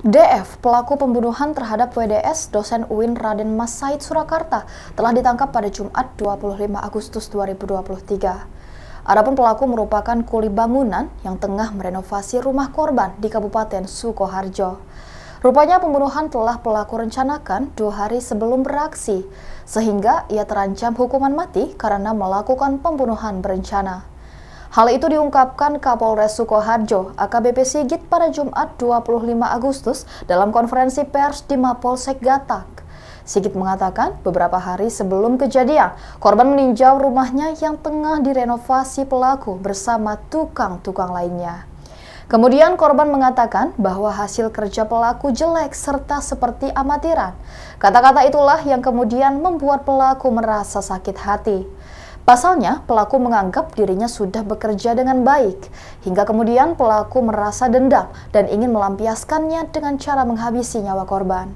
DF, pelaku pembunuhan terhadap WDS, dosen UIN Raden Mas Said Surakarta, telah ditangkap pada Jumat 25 Agustus 2023. Adapun pelaku merupakan kuli bangunan yang tengah merenovasi rumah korban di Kabupaten Sukoharjo. Rupanya pembunuhan telah pelaku rencanakan dua hari sebelum beraksi, sehingga ia terancam hukuman mati karena melakukan pembunuhan berencana. Hal itu diungkapkan Kapolres Sukoharjo AKBP Sigit pada Jumat 25 Agustus dalam konferensi pers di Mapolsek Gatak. Sigit mengatakan beberapa hari sebelum kejadian, korban meninjau rumahnya yang tengah direnovasi pelaku bersama tukang-tukang lainnya. Kemudian korban mengatakan bahwa hasil kerja pelaku jelek serta seperti amatiran. Kata-kata itulah yang kemudian membuat pelaku merasa sakit hati. Pasalnya, pelaku menganggap dirinya sudah bekerja dengan baik, hingga kemudian pelaku merasa dendam dan ingin melampiaskannya dengan cara menghabisi nyawa korban.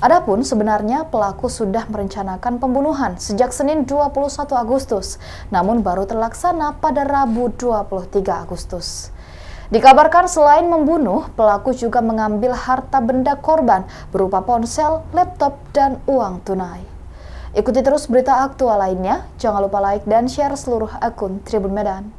Adapun sebenarnya pelaku sudah merencanakan pembunuhan sejak Senin 21 Agustus, namun baru terlaksana pada Rabu 23 Agustus. Dikabarkan selain membunuh, pelaku juga mengambil harta benda korban berupa ponsel, laptop, dan uang tunai. Ikuti terus berita aktual lainnya. Jangan lupa like dan share seluruh akun Tribun Medan.